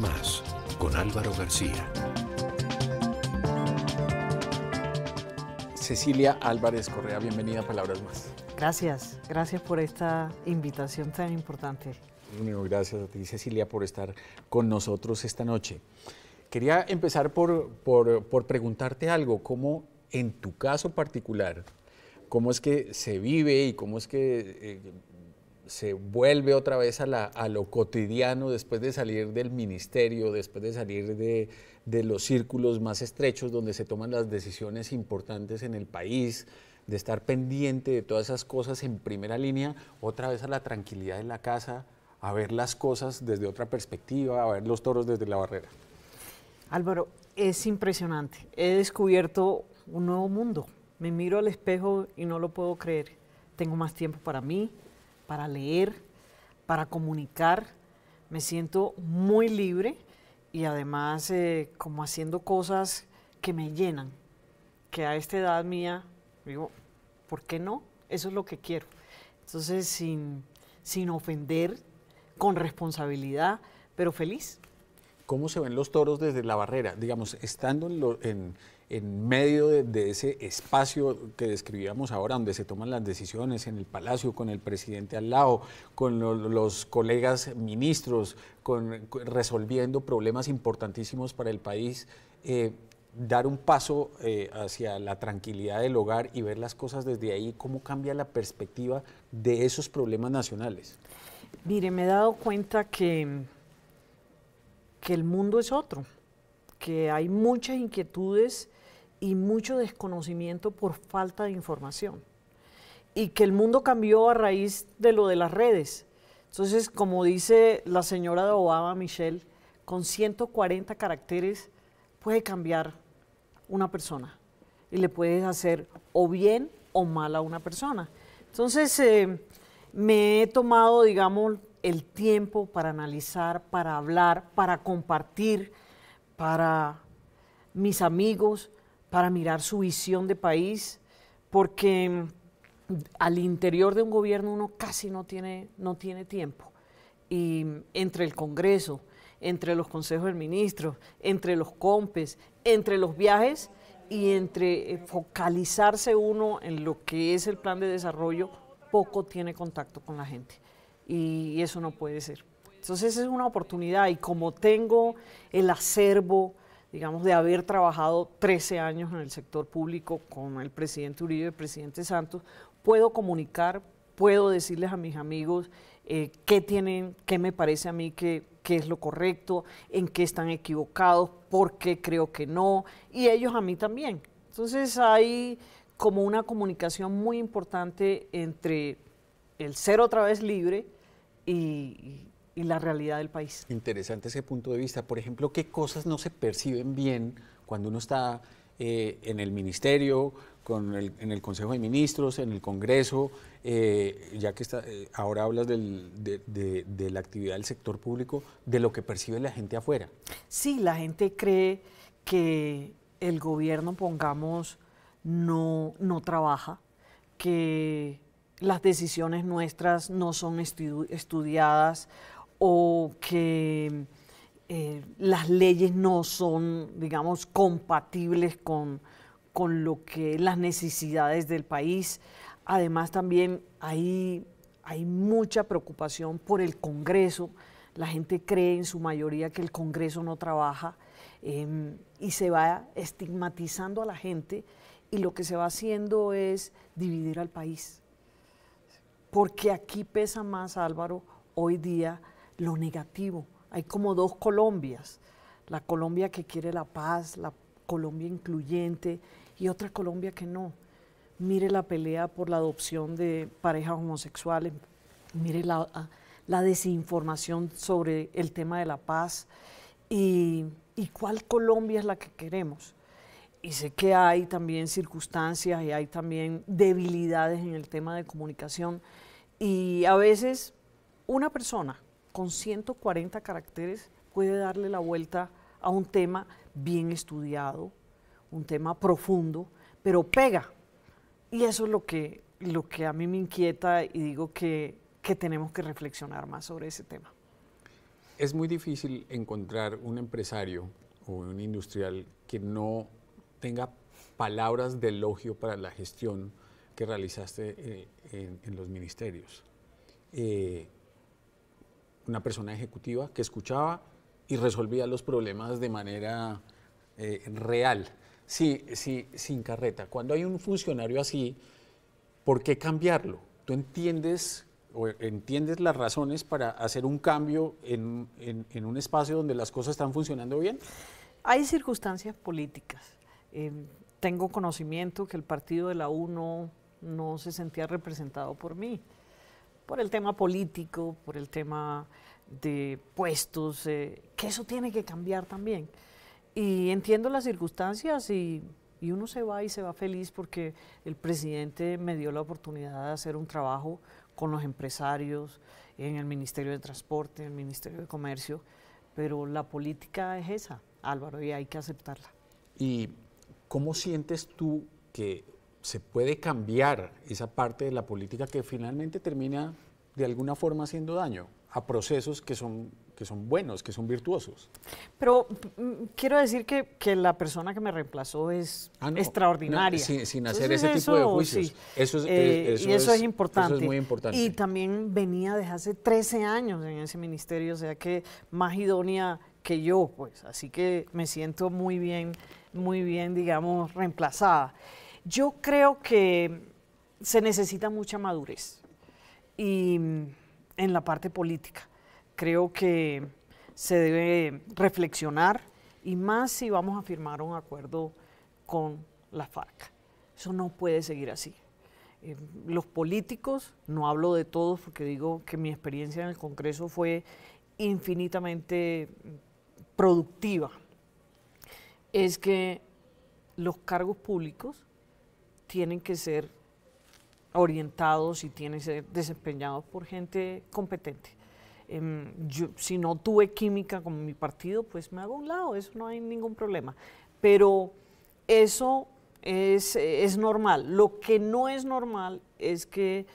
más con Álvaro García. Cecilia Álvarez Correa, bienvenida a Palabras Más. Gracias, gracias por esta invitación tan importante. Bueno, gracias a ti, Cecilia, por estar con nosotros esta noche. Quería empezar por, preguntarte algo, ¿cómo en tu caso particular, cómo es que se vive y cómo es que eh, se vuelve otra vez a, lo cotidiano después de salir del ministerio, después de salir de, de, los círculos más estrechos donde se toman las decisiones importantes en el país, de estar pendiente de todas esas cosas en primera línea, otra vez a la tranquilidad de la casa, a ver las cosas desde otra perspectiva, a ver los toros desde la barrera. Álvaro, es impresionante. He descubierto un nuevo mundo. Me miro al espejo y no lo puedo creer. Tengo más tiempo para mí, para leer, para comunicar. Me siento muy libre y además eh, como haciendo cosas que me llenan, que a esta edad mía digo, ¿por qué no? Eso es lo que quiero. Entonces, sin, sin ofender, con responsabilidad, pero feliz. ¿Cómo se ven los toros desde la barrera? Digamos, estando en, en medio de, ese espacio que describíamos ahora, donde se toman las decisiones en el Palacio, con el presidente al lado, con los colegas ministros, resolviendo problemas importantísimos para el país, eh, dar un paso eh, hacia la tranquilidad del hogar y ver las cosas desde ahí, cómo cambia la perspectiva de esos problemas nacionales. Mire, me he dado cuenta que, que el mundo es otro que hay muchas inquietudes y mucho desconocimiento por falta de información. Y que el mundo cambió a raíz de lo de las redes. Entonces, como dice la señora de Obama, Michelle, con 140 caracteres puede cambiar una persona y le puedes hacer o bien o mal a una persona. Entonces, eh, me he tomado, digamos, el tiempo para analizar, para hablar, para compartir para mis amigos, para mirar su visión de país, porque al interior de un gobierno uno casi no tiene, no tiene tiempo. Y entre el Congreso, entre los consejos del ministro, entre los compes, entre los viajes y entre eh, focalizarse uno en lo que es el plan de desarrollo, poco tiene contacto con la gente. Y eso no puede ser. Entonces es una oportunidad y como tengo el acervo, digamos, de haber trabajado 13 años en el sector público con el presidente Uribe y el presidente Santos, puedo comunicar, puedo decirles a mis amigos eh, qué tienen, qué me parece a mí que, que, es lo correcto, en qué están equivocados, por qué creo que no, y ellos a mí también. Entonces hay como una comunicación muy importante entre el ser otra vez libre y, y la realidad del país. Interesante ese punto de vista. Por ejemplo, ¿qué cosas no se perciben bien cuando uno está eh, en el ministerio, con el, en el Consejo de Ministros, en el Congreso, eh, ya que está, eh, ahora hablas del, de, la actividad del sector público, de lo que percibe la gente afuera? Sí, la gente cree que el gobierno, pongamos, no, no trabaja, que las decisiones nuestras no son estudiadas o que eh, las leyes no son, digamos, compatibles con, lo que las necesidades del país. Además, también hay, hay mucha preocupación por el Congreso. La gente cree en su mayoría que el Congreso no trabaja em, y se va estigmatizando a la gente y lo que se va haciendo es dividir al país. Porque aquí pesa más, Álvaro, hoy día lo negativo. Hay como dos Colombias, la Colombia que quiere la paz, la Colombia incluyente y otra Colombia que no. Mire la pelea por la adopción de parejas homosexuales, mire ah, la, desinformación sobre el tema de la paz y, y cuál Colombia es la que queremos y sé que hay también circunstancias y hay también debilidades en el tema de comunicación. Y a veces una persona con 140 caracteres puede darle la vuelta a un tema bien estudiado, un tema profundo, pero pega. Y eso es lo que, lo que a mí me inquieta y digo que, tenemos que reflexionar más sobre ese tema. Es muy difícil encontrar un empresario o un industrial que no tenga palabras de elogio para la gestión que realizaste eh, en, los ministerios. Eh, una persona ejecutiva que escuchaba y resolvía los problemas de manera eh, real, sí, sí, sin carreta. Cuando hay un funcionario así, ¿por qué cambiarlo? Tú entiendes o entiendes las razones para hacer un cambio en, en, un espacio donde las cosas están funcionando bien. Hay circunstancias políticas. Em, tengo conocimiento que el partido de la U no se sentía representado por mí por el tema político, por el tema de puestos, eh, que eso tiene que cambiar también. Y entiendo las circunstancias y, uno se va y se va feliz porque el presidente me dio la oportunidad de hacer un trabajo con los empresarios, en el Ministerio de Transporte, en el Ministerio de Comercio, pero la política es esa, Álvaro, y hay que aceptarla. ¿Y cómo sientes tú que se puede cambiar esa parte de la política que finalmente termina de alguna forma haciendo daño a procesos que son, que son buenos, que son virtuosos. Pero mm, quiero decir que, la persona que me reemplazó es ah, extraordinaria. sin, hacer ese tipo de juicios. es, eh, eh, y eso es, importante. importante. Y también venía desde hace 13 años en ese ministerio, o sea que más idónea que yo, pues. Así que me siento muy bien, muy bien, digamos, reemplazada. Yo creo que se necesita mucha madurez y mm, en la parte política. Creo que se debe reflexionar y más si vamos a firmar un acuerdo con la FARC. Eso no puede seguir así. Eh, los políticos, no hablo de todos porque digo que mi experiencia en el Congreso fue infinitamente productiva, es que los cargos públicos tienen que ser orientados y tienen que ser desempeñados por gente competente. Em, si no tuve química con mi partido, pues me hago a un lado, eso no hay ningún problema. Pero eso es, normal. Lo que no es normal es que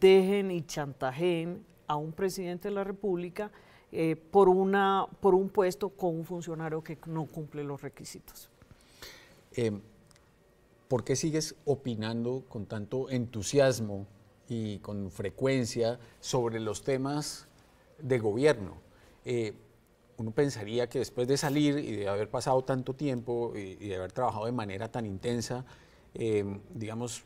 dejen y chantajeen a un presidente de la República eh, por, una, por un puesto con un funcionario que no cumple los requisitos. Em, ¿por qué sigues opinando con tanto entusiasmo y con frecuencia sobre los temas de gobierno? Eh, uno pensaría que después de salir y de haber pasado tanto tiempo eh, y, de haber trabajado de manera tan intensa, eh, digamos,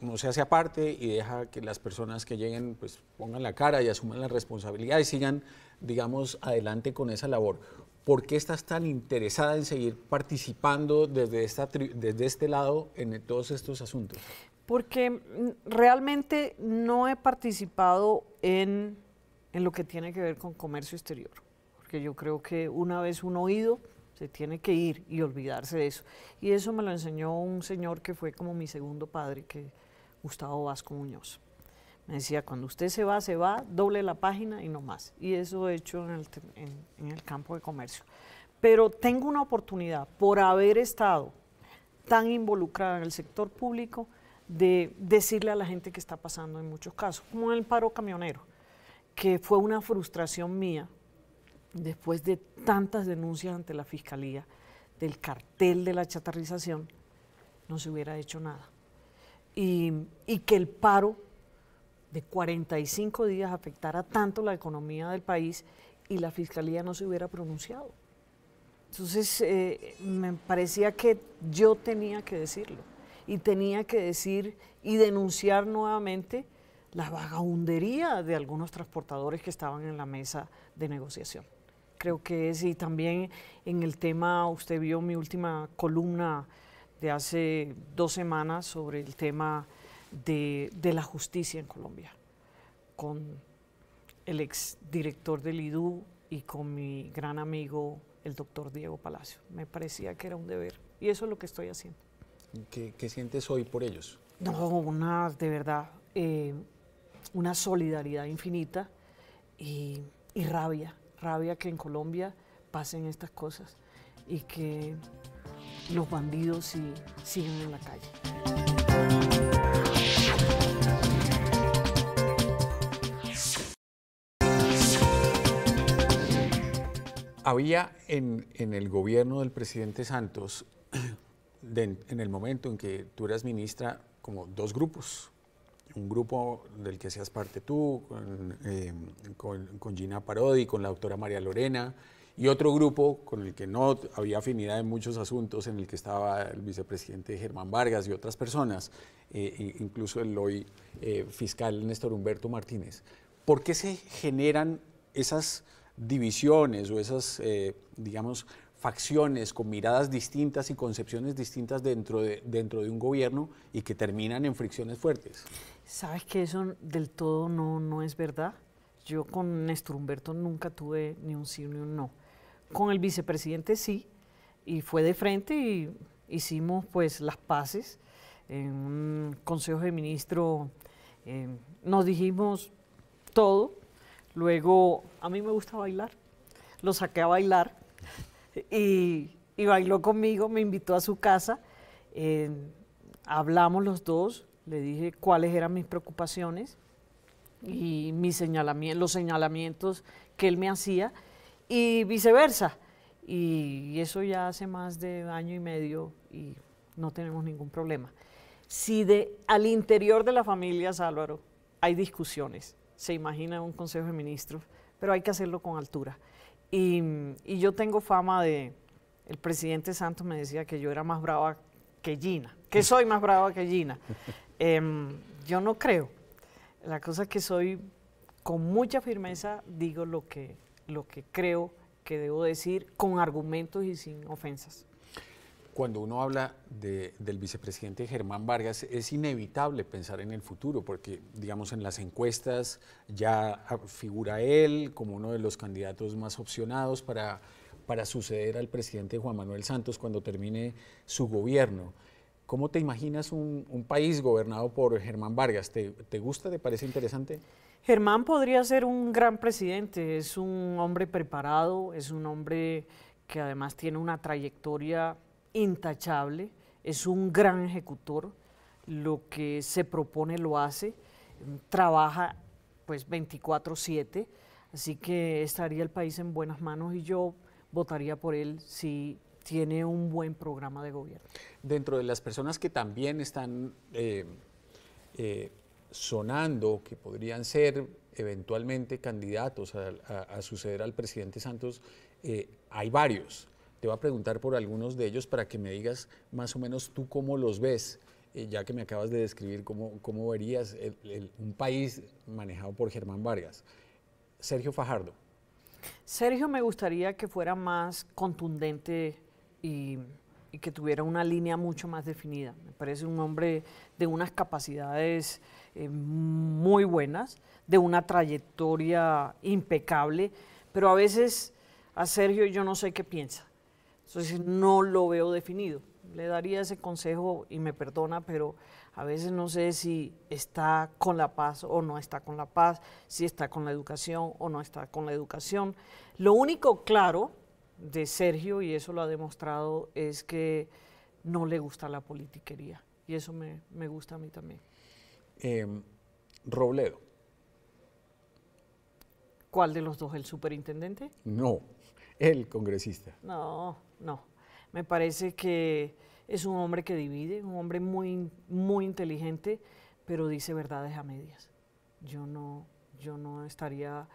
no se hace aparte y deja que las personas que lleguen pues pongan la cara y asuman la responsabilidad y sigan, digamos, adelante con esa labor. ¿Por qué estás tan interesada en seguir participando desde, esta desde este lado en todos estos asuntos? Porque realmente no he participado en, en lo que tiene que ver con comercio exterior, porque yo creo que una vez uno oído, se tiene que ir y olvidarse de eso. Y eso me lo enseñó un señor que fue como mi segundo padre, que Gustavo Vasco Muñoz. Me decía, cuando usted se va, se va, doble la página y no más. Y eso he hecho en el, campo de comercio. Pero tengo una oportunidad, por haber estado tan involucrada en el sector público, de decirle a la gente que está pasando en muchos casos, como en el paro camionero, que fue una frustración mía después de tantas denuncias ante la fiscalía del cartel de la chatarrización, no se hubiera hecho nada y, que el paro de 45 días afectara tanto la economía del país y la fiscalía no se hubiera pronunciado. Entonces, eh, me parecía que yo tenía que decirlo y tenía que decir y denunciar nuevamente la vagabundería de algunos transportadores que estaban en la mesa de negociación. Creo que es, y también en el tema, usted vio mi última columna de hace dos semanas sobre el tema de, de la justicia en Colombia, con el exdirector del IDU y con mi gran amigo, el doctor Diego Palacio. Me parecía que era un deber y eso es lo que estoy haciendo. ¿Qué, qué sientes hoy por ellos? No, una, de verdad, eh, una solidaridad infinita y, y rabia, rabia que en Colombia pasen estas cosas y que los bandidos siguen en la calle. Había en, el gobierno del presidente Santos, en el momento en que tú eras ministra, como dos grupos, un grupo del que seas parte tú, eh, con, Gina Parodi, con la doctora María Lorena, y otro grupo con el que no había afinidad en muchos asuntos, en el que estaba el vicepresidente Germán Vargas y otras personas, eh, incluso el hoy eh, fiscal Néstor Humberto Martínez. ¿Por qué se generan esas divisiones o esas, eh, digamos, facciones con miradas distintas y concepciones distintas dentro de, dentro de un gobierno y que terminan en fricciones fuertes? Sabes que eso del todo no, no es verdad. Yo con Néstor Humberto nunca tuve ni un sí ni un no con el vicepresidente sí, y fue de frente y hicimos pues las paces en un consejo de ministro em, nos dijimos todo, luego a mí me gusta bailar, lo saqué a bailar y, y bailó conmigo, me invitó a su casa, em, hablamos los dos, le dije cuáles eran mis preocupaciones y mis los señalamientos que él me hacía y viceversa. Y eso ya hace más de año y medio y no tenemos ningún problema. Si de, al interior de la familia, Álvaro, hay discusiones, se imagina un consejo de ministros, pero hay que hacerlo con altura. Y, yo tengo fama de, el presidente Santos me decía que yo era más brava que Gina, que soy más brava que Gina. Em, yo no creo. La cosa es que soy, con mucha firmeza, digo lo que, lo que creo que debo decir con argumentos y sin ofensas. Cuando uno habla del vicepresidente Germán Vargas, es inevitable pensar en el futuro, porque digamos en las encuestas ya figura él como uno de los candidatos más opcionados para, suceder al presidente Juan Manuel Santos cuando termine su gobierno. ¿Cómo te imaginas un, país gobernado por Germán Vargas? ¿Te gusta? ¿Te parece interesante? Germán podría ser un gran presidente, es un hombre preparado, es un hombre que además tiene una trayectoria intachable, es un gran ejecutor, lo que se propone lo hace, trabaja pues 24/7, así que estaría el país en buenas manos y yo votaría por él si tiene un buen programa de gobierno. Dentro de las personas que también están... Eh, eh, sonando que podrían ser eventualmente candidatos a, suceder al presidente Santos, eh, hay varios. Te voy a preguntar por algunos de ellos para que me digas más o menos tú cómo los ves, eh, ya que me acabas de describir cómo, verías un país manejado por Germán Vargas. Sergio Fajardo. Sergio me gustaría que fuera más contundente y y que tuviera una línea mucho más definida. Me parece un hombre de unas capacidades eh, muy buenas, de una trayectoria impecable, pero a veces a Sergio yo no sé qué piensa. Entonces no lo veo definido. Le daría ese consejo y me perdona, pero a veces no sé si está con la paz o no está con la paz, si está con la educación o no está con la educación. Lo único claro de Sergio, y eso lo ha demostrado, es que no le gusta la politiquería. Y eso me, gusta a mí también. Em, Robledo. ¿Cuál de los dos? ¿El superintendente? No, el congresista. No, no. Me parece que es un hombre que divide, un hombre muy, muy inteligente, pero dice verdades a medias. Yo no, yo no estaría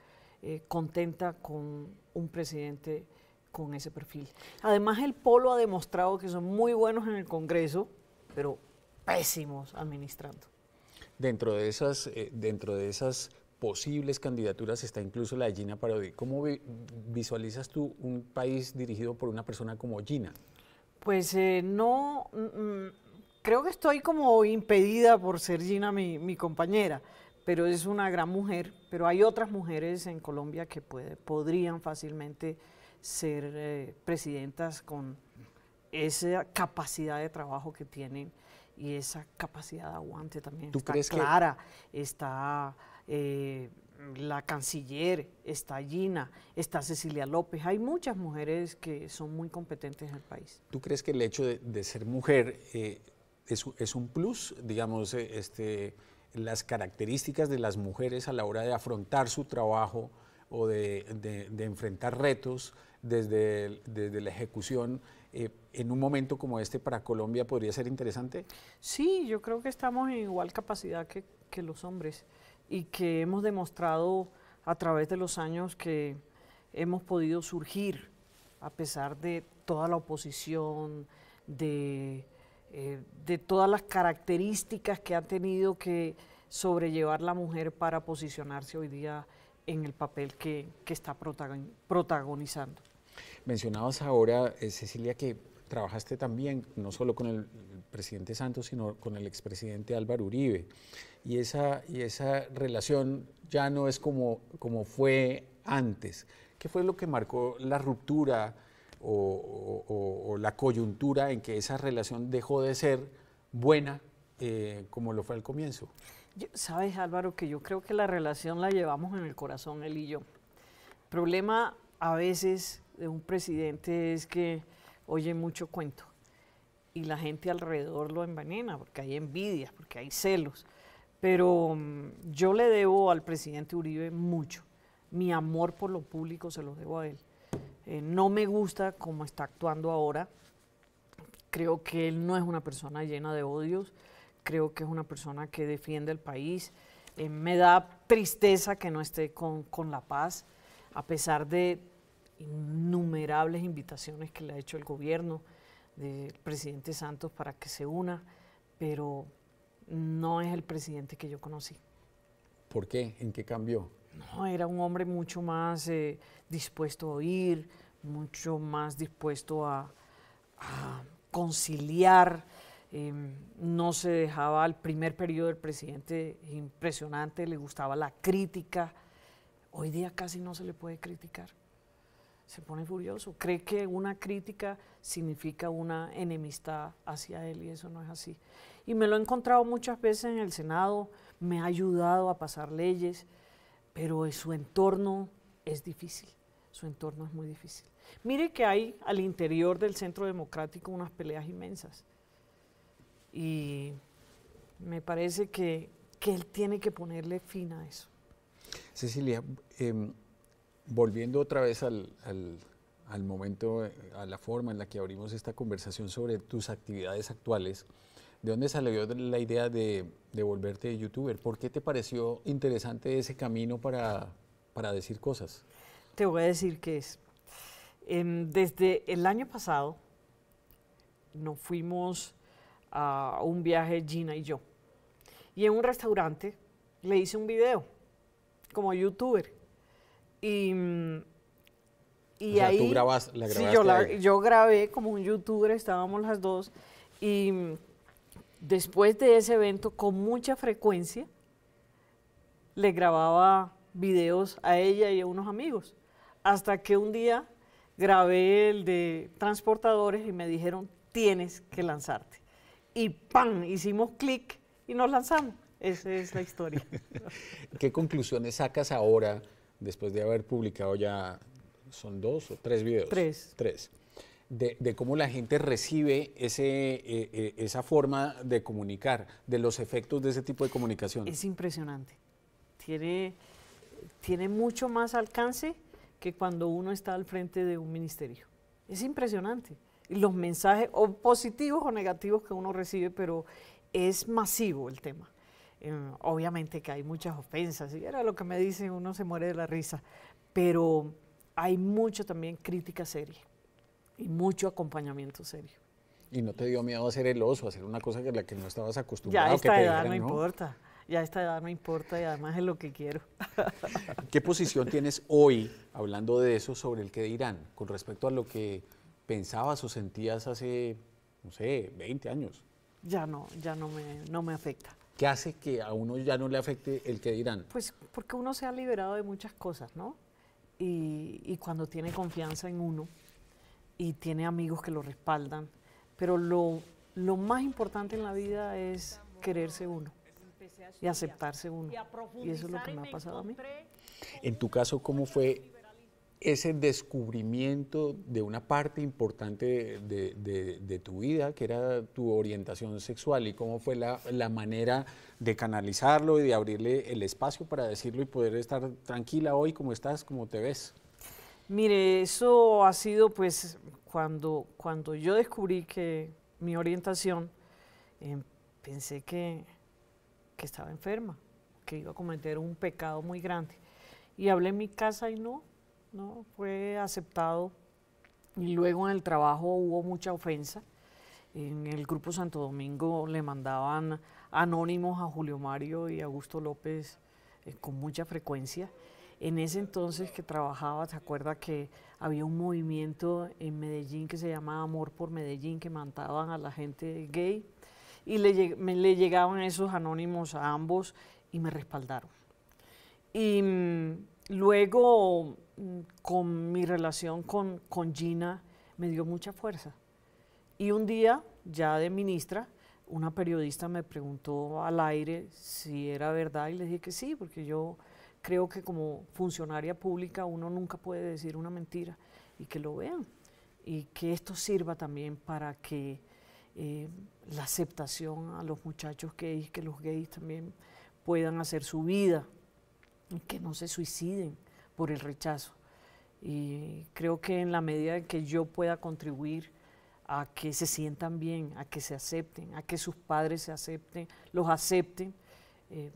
eh, contenta con un presidente con ese perfil. Además, el Polo ha demostrado que son muy buenos en el Congreso, pero pésimos administrando. Dentro de esas, eh, dentro de esas posibles candidaturas está incluso la de Gina Parodi. ¿Cómo visualizas tú un país dirigido por una persona como Gina? Pues eh, no, mm, creo que estoy como impedida por ser Gina mi, mi, compañera, pero es una gran mujer, pero hay otras mujeres en Colombia que puede, podrían fácilmente ser eh, presidentas con esa capacidad de trabajo que tienen y esa capacidad de aguante también. ¿Tú está crees Clara, está eh, la canciller, está Gina, está Cecilia López. Hay muchas mujeres que son muy competentes en el país. ¿Tú crees que el hecho de, ser mujer eh, es, un plus, digamos, este, las características de las mujeres a la hora de afrontar su trabajo o de enfrentar retos? desde, la ejecución, eh, en un momento como este para Colombia podría ser interesante? Sí, yo creo que estamos en igual capacidad que, los hombres y que hemos demostrado a través de los años que hemos podido surgir a pesar de toda la oposición, de, eh, todas las características que ha tenido que sobrellevar la mujer para posicionarse hoy día en el papel que está protagonizando. Mencionabas ahora, eh, Cecilia, que trabajaste también no solo con el presidente Santos, sino con el expresidente Álvaro Uribe. Y esa, y esa relación ya no es como, como fue antes. ¿Qué fue lo que marcó la ruptura o, la coyuntura en que esa relación dejó de ser buena eh, como lo fue al comienzo? Sabes, Álvaro, que yo creo que la relación la llevamos en el corazón, él y yo. Problema a veces de un presidente es que oye mucho cuento y la gente alrededor lo envenena porque hay envidia, porque hay celos. Pero mm, yo le debo al presidente Uribe mucho. Mi amor por lo público se lo debo a él. Eh, no me gusta cómo está actuando ahora. Creo que él no es una persona llena de odios. Creo que es una persona que defiende el país. Eh, me da tristeza que no esté con la paz, a pesar de innumerables invitaciones que le ha hecho el gobierno del presidente Santos para que se una, pero no es el presidente que yo conocí. ¿Por qué? ¿En qué cambió? No, era un hombre mucho más eh, dispuesto a oír, mucho más dispuesto a, conciliar. Em, no se dejaba al primer periodo del presidente impresionante, le gustaba la crítica. Hoy día casi no se le puede criticar se pone furioso, cree que una crítica significa una enemistad hacia él y eso no es así. Y me lo he encontrado muchas veces en el Senado, me ha ayudado a pasar leyes, pero su entorno es difícil, su entorno es muy difícil. Mire que hay al interior del Centro Democrático unas peleas inmensas y me parece que, él tiene que ponerle fin a eso. Cecilia, em, volviendo otra vez al, al, momento, eh, a la forma en la que abrimos esta conversación sobre tus actividades actuales, ¿de dónde salió la idea de, de volverte youtuber? ¿Por qué te pareció interesante ese camino para, para decir cosas? Te voy a decir que es. Em, desde el año pasado nos fuimos a un viaje Gina y yo. Y en un restaurante le hice un video como youtuber y, ahí... yo, yo grabé como un youtuber, estábamos las dos. Y después de ese evento, con mucha frecuencia, le grababa videos a ella y a unos amigos. Hasta que un día grabé el de transportadores y me dijeron, tienes que lanzarte. Y ¡pam! Hicimos clic y nos lanzamos. Esa es la historia. ¿Qué conclusiones sacas ahora después de haber publicado ya, son dos o tres videos. Tres. Tres. De, cómo la gente recibe eh, eh, esa forma de comunicar, de los efectos de ese tipo de comunicación. Es impresionante. Tiene, tiene mucho más alcance que cuando uno está al frente de un ministerio. Es impresionante. los mensajes, o positivos o negativos que uno recibe, pero es masivo el tema. Em, obviamente que hay muchas ofensas, y era lo que me dicen, uno se muere de la risa, pero hay mucho también crítica seria y mucho acompañamiento serio. ¿Y no te dio miedo hacer el oso, hacer una cosa que la que no estabas acostumbrado? Ya a esta edad no, importa, ya esta edad no importa y además es lo que quiero. ¿Qué posición tienes hoy, hablando de eso, sobre el que dirán, con respecto a lo que pensabas o sentías hace, no sé, 20 años? Ya no, ya no me, no me afecta que hace que a uno ya no le afecte el que dirán? Pues porque uno se ha liberado de muchas cosas, ¿no? Y, cuando tiene confianza en uno y tiene amigos que lo respaldan. Pero lo, lo más importante en la vida es quererse uno y aceptarse uno. Y, eso es lo que me ha pasado a mí. En tu caso, ¿cómo fue ese descubrimiento de una parte importante de, de, tu vida, que era tu orientación sexual, y cómo fue la, la, manera de canalizarlo y de abrirle el espacio para decirlo y poder estar tranquila hoy, como estás, como te ves. Mire, eso ha sido pues cuando, cuando yo descubrí que mi orientación, em, pensé que, que estaba enferma, que iba a cometer un pecado muy grande. Y hablé en mi casa y no, ¿no? Fue aceptado y luego en el trabajo hubo mucha ofensa. En el Grupo Santo Domingo le mandaban anónimos a Julio Mario y Augusto López eh, con mucha frecuencia. En ese entonces que trabajaba, ¿se acuerda que había un movimiento en Medellín que se llamaba Amor por Medellín, que mandaban a la gente gay? Y le, llegaban esos anónimos a ambos y me respaldaron. Y mm, luego Mm, con mi relación con, Gina me dio mucha fuerza. Y un día, ya de ministra, una periodista me preguntó al aire si era verdad y le dije que sí, porque yo creo que como funcionaria pública uno nunca puede decir una mentira y que lo vean y que esto sirva también para que eh, la aceptación a los muchachos gays, que los gays también puedan hacer su vida, y que no se suiciden por el rechazo. Y creo que en la medida en que yo pueda contribuir a que se sientan bien, a que se acepten, a que sus padres se acepten, los acepten, eh,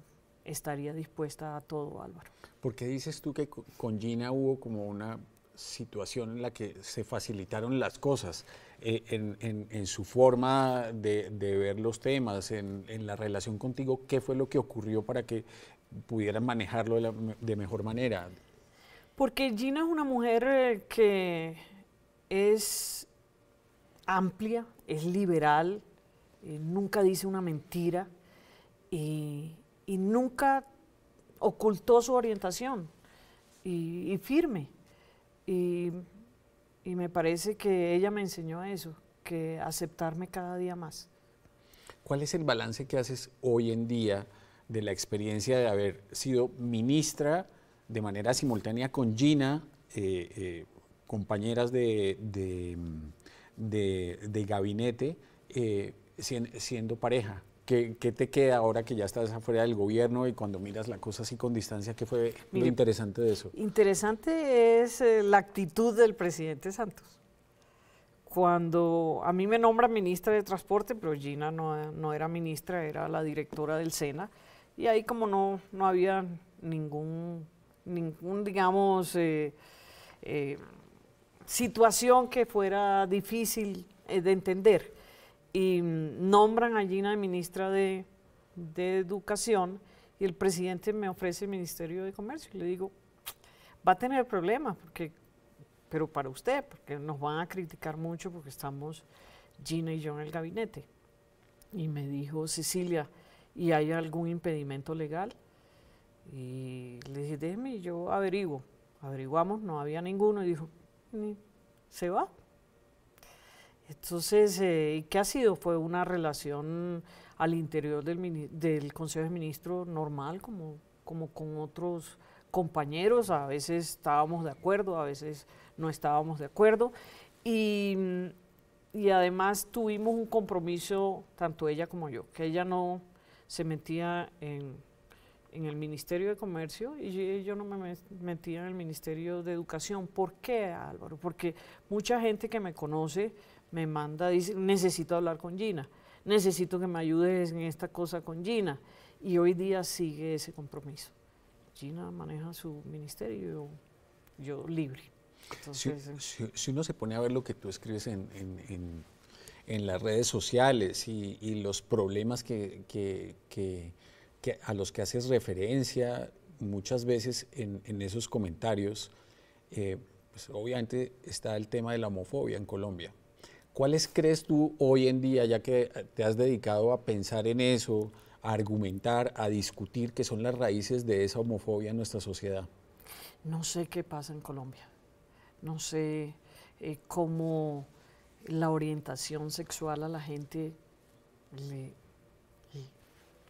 estaría dispuesta a todo, Álvaro. ¿Por qué dices tú que con Gina hubo como una situación en la que se facilitaron las cosas, eh, en, su forma de, ver los temas, en, la relación contigo, ¿qué fue lo que ocurrió para que pudieran manejarlo de, de mejor manera? Porque Gina es una mujer eh, que es amplia, es liberal, eh, nunca dice una mentira y, nunca ocultó su orientación y, firme. Y, y, me parece que ella me enseñó eso, que aceptarme cada día más. ¿Cuál es el balance que haces hoy en día de la experiencia de haber sido ministra de manera simultánea con Gina, eh, eh, compañeras de, mm, gabinete, eh, siendo pareja. ¿Qué, te queda ahora que ya estás afuera del gobierno y cuando miras la cosa así con distancia? ¿Qué fue lo interesante de eso? Interesante es la actitud del presidente Santos. Cuando a mí me nombra ministra de Transporte, pero Gina no, no era ministra, era la directora del SENA, y ahí como no, no había ningún ningún, digamos, eh, eh, situación que fuera difícil eh, de entender. Y nombran a Gina ministra de, Educación y el presidente me ofrece el Ministerio de Comercio. Y le digo, va a tener problemas, porque, pero para usted, porque nos van a criticar mucho porque estamos Gina y yo en el gabinete. Y me dijo, Cecilia, ¿y hay algún impedimento legal? Y le dije, déjeme, yo averiguo. Averiguamos, no había ninguno y dijo, se va. Entonces, eh, ¿qué ha sido? Fue una relación al interior del, del Consejo de Ministros normal, como, como con otros compañeros. A veces estábamos de acuerdo, a veces no estábamos de acuerdo. y además tuvimos un compromiso, tanto ella como yo, que ella no se metía en en el Ministerio de Comercio y yo no me metía en el Ministerio de Educación. ¿Por qué, Álvaro? Porque mucha gente que me conoce me manda, dice, necesito hablar con Gina, necesito que me ayudes en esta cosa con Gina. Y hoy día sigue ese compromiso. Gina maneja su ministerio, yo, yo libre. Entonces, eh, si, uno se pone a ver lo que tú escribes en, en, las redes sociales y, los problemas que, que a los que haces referencia muchas veces en, esos comentarios, eh, pues obviamente está el tema de la homofobia en Colombia. ¿Cuáles crees tú hoy en día, ya que te has dedicado a pensar en eso, a argumentar, a discutir, qué son las raíces de esa homofobia en nuestra sociedad? No sé qué pasa en Colombia. No sé eh, cómo la orientación sexual a la gente le,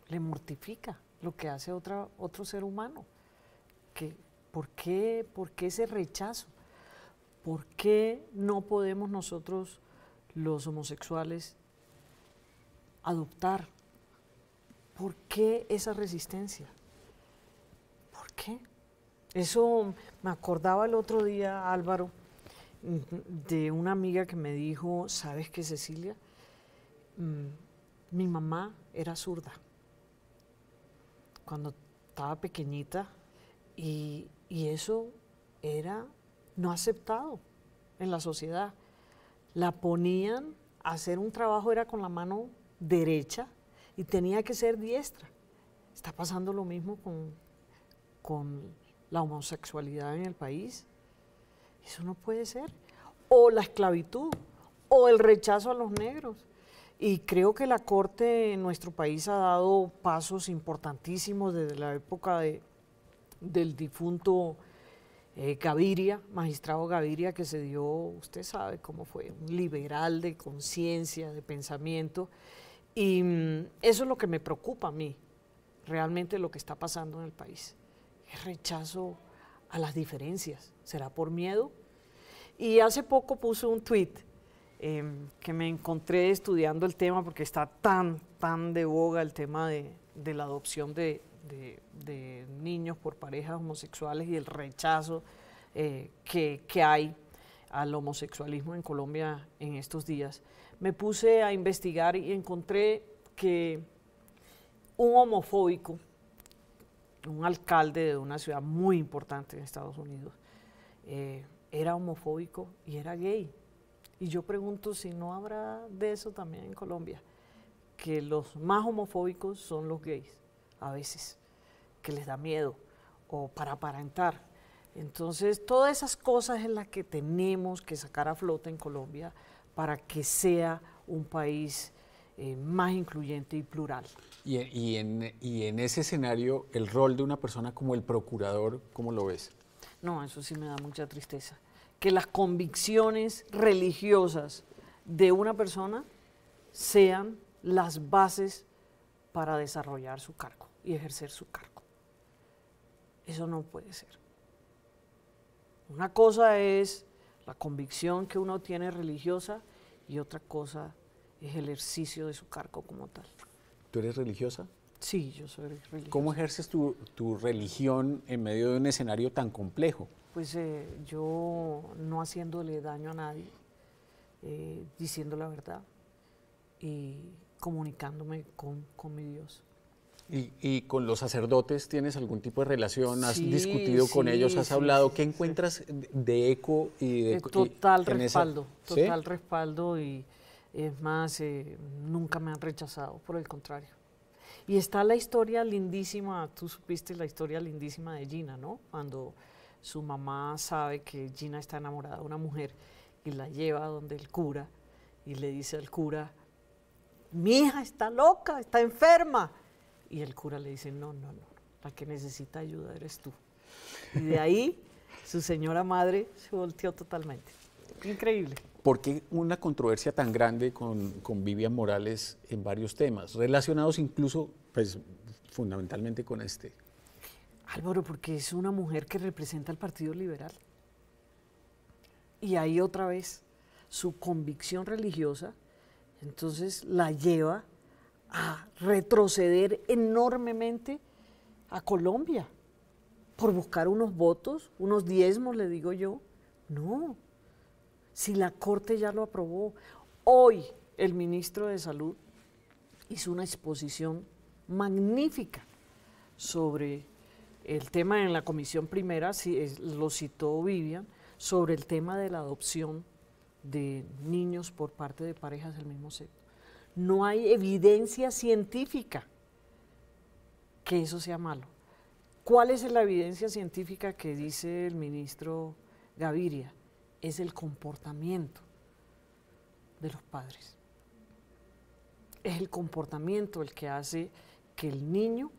le mortifica lo que hace otro ser humano. por, qué, ese rechazo? ¿Por qué no podemos nosotros, los homosexuales, adoptar? ¿Por qué esa resistencia? ¿Por qué? Eso me acordaba el otro día, Álvaro, de una amiga que me dijo, ¿sabes qué, Cecilia? Mm, mi mamá era zurda cuando estaba pequeñita y, eso era no aceptado en la sociedad. La ponían a hacer un trabajo, era con la mano derecha y tenía que ser diestra. Está pasando lo mismo con la homosexualidad en el país. Eso no puede ser. O la esclavitud, o el rechazo a los negros. Y creo que la Corte en nuestro país ha dado pasos importantísimos desde la época de, del difunto eh, Gaviria, magistrado Gaviria, que se dio, usted sabe cómo fue, un liberal de conciencia, de pensamiento. Y mm, eso es lo que me preocupa a mí, realmente lo que está pasando en el país. El rechazo a las diferencias. ¿Será por miedo? Y hace poco puse un tuit Em, que me encontré estudiando el tema porque está tan, tan de boga el tema de, la adopción de, niños por parejas homosexuales y el rechazo eh, que, hay al homosexualismo en Colombia en estos días. Me puse a investigar y encontré que un homofóbico, un alcalde de una ciudad muy importante en Estados Unidos, eh, era homofóbico y era gay. Y yo pregunto si no habrá de eso también en Colombia, que los más homofóbicos son los gays, a veces, que les da miedo o para aparentar. Entonces, todas esas cosas es las que tenemos que sacar a flote en Colombia para que sea un país eh, más incluyente y plural. Y, y, en, y en ese escenario, el rol de una persona como el procurador, ¿cómo lo ves? No, eso sí me da mucha tristeza que las convicciones religiosas de una persona sean las bases para desarrollar su cargo y ejercer su cargo. Eso no puede ser. Una cosa es la convicción que uno tiene religiosa y otra cosa es el ejercicio de su cargo como tal. ¿Tú eres religiosa? Sí, yo soy religiosa. ¿Cómo ejerces tu, religión en medio de un escenario tan complejo? Pues eh, yo no haciéndole daño a nadie, eh, diciendo la verdad y comunicándome con, mi Dios. Y, con los sacerdotes tienes algún tipo de relación? ¿Has discutido con ellos? ¿Has hablado? ¿Qué encuentras de eco y de... Eh, total respaldo, total respaldo y es más, nunca me han rechazado, por el contrario. Y está la historia lindísima, tú supiste la historia lindísima de Gina, ¿no? Cuando su mamá sabe que Gina está enamorada de una mujer y la lleva donde el cura y le dice al cura, mi hija está loca, está enferma. Y el cura le dice, no, no, no, la que necesita ayuda eres tú. Y de ahí su señora madre se volteó totalmente. Increíble. ¿Por qué una controversia tan grande con, con, Vivian Morales en varios temas, relacionados incluso, pues, fundamentalmente con este? Álvaro, porque es una mujer que representa al Partido Liberal. Y ahí otra vez, su convicción religiosa, entonces la lleva a retroceder enormemente a Colombia por buscar unos votos, unos diezmos, le digo yo. No, si la Corte ya lo aprobó? Hoy el ministro de Salud hizo una exposición magnífica sobre el tema en la comisión primera, si lo citó Vivian, sobre el tema de la adopción de niños por parte de parejas del mismo sexo. No hay evidencia científica que eso sea malo. ¿Cuál es la evidencia científica que dice el ministro Gaviria? es el comportamiento de los padres. Es el comportamiento el que hace que el niño,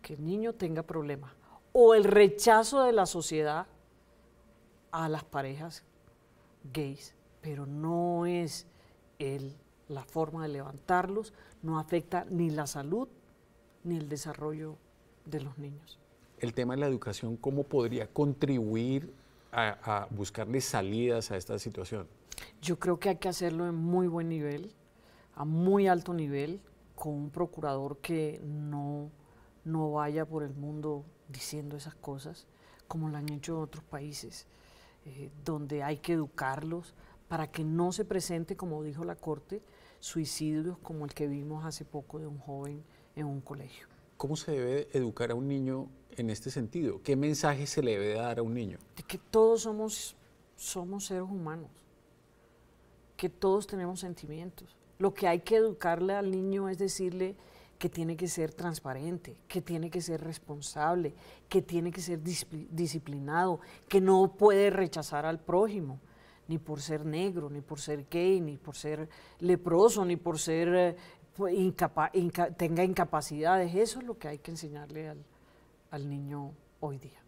que el niño tenga problemas. O el rechazo de la sociedad a las parejas gays, pero no es la forma de levantarlos, no afecta ni la salud ni el desarrollo de los niños. El tema de la educación, ¿cómo podría contribuir a, buscarle salidas a esta situación? Yo creo que hay que hacerlo en muy buen nivel, a muy alto nivel, con un procurador que no, vaya por el mundo diciendo esas cosas, como lo han hecho otros países, eh, donde hay que educarlos para que no se presente, como dijo la Corte, suicidios como el que vimos hace poco de un joven en un colegio. ¿Cómo se debe educar a un niño en este sentido? ¿Qué mensaje se le debe dar a un niño? De que todos somos, somos seres humanos, que todos tenemos sentimientos. Lo que hay que educarle al niño es decirle que tiene que ser transparente, que tiene que ser responsable, que tiene que ser disciplinado, que no puede rechazar al prójimo ni por ser negro, ni por ser gay, ni por ser leproso, ni por ser eh, pues, tenga incapacidades. Eso es lo que hay que enseñarle al, niño hoy día.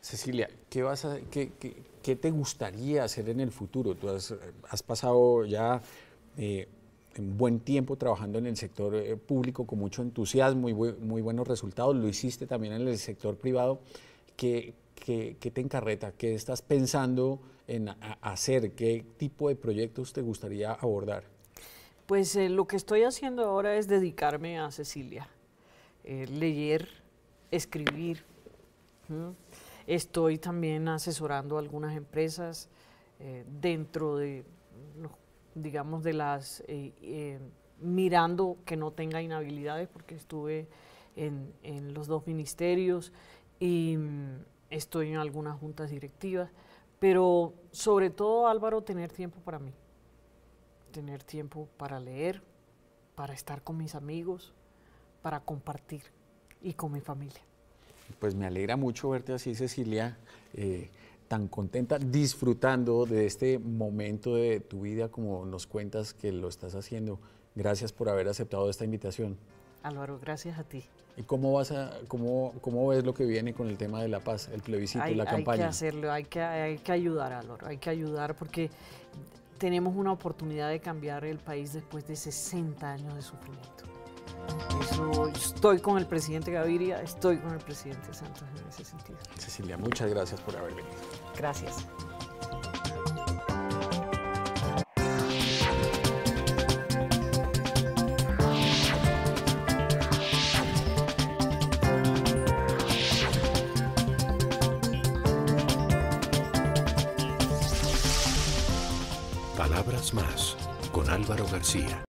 Cecilia, ¿qué, vas a, qué, te gustaría hacer en el futuro? Tú has, has pasado ya un eh, buen tiempo trabajando en el sector eh, público con mucho entusiasmo y muy, buenos resultados. Lo hiciste también en el sector privado. ¿Qué, te encarreta? ¿Qué estás pensando en hacer? ¿Qué tipo de proyectos te gustaría abordar? Pues eh, lo que estoy haciendo ahora es dedicarme a Cecilia, eh, leer, escribir. Estoy también asesorando a algunas empresas eh, dentro de, digamos, de las, mirando que no tenga inhabilidades, porque estuve en los dos ministerios y mm, estoy en algunas juntas directivas, pero sobre todo Álvaro, tener tiempo para mí tener tiempo para leer, para estar con mis amigos, para compartir y con mi familia. Pues me alegra mucho verte así, Cecilia, eh, tan contenta, disfrutando de este momento de tu vida como nos cuentas que lo estás haciendo. Gracias por haber aceptado esta invitación. Álvaro, gracias a ti. ¿Y cómo vas a, cómo, cómo ves lo que viene con el tema de la paz, el plebiscito, y la campaña? Hay que hacerlo, hay que, hay que ayudar, Álvaro, hay que ayudar porque tenemos una oportunidad de cambiar el país después de 60 años de sufrimiento. Eso, estoy con el presidente Gaviria, estoy con el presidente Santos en ese sentido. Cecilia, muchas gracias por haber venido. Gracias. García.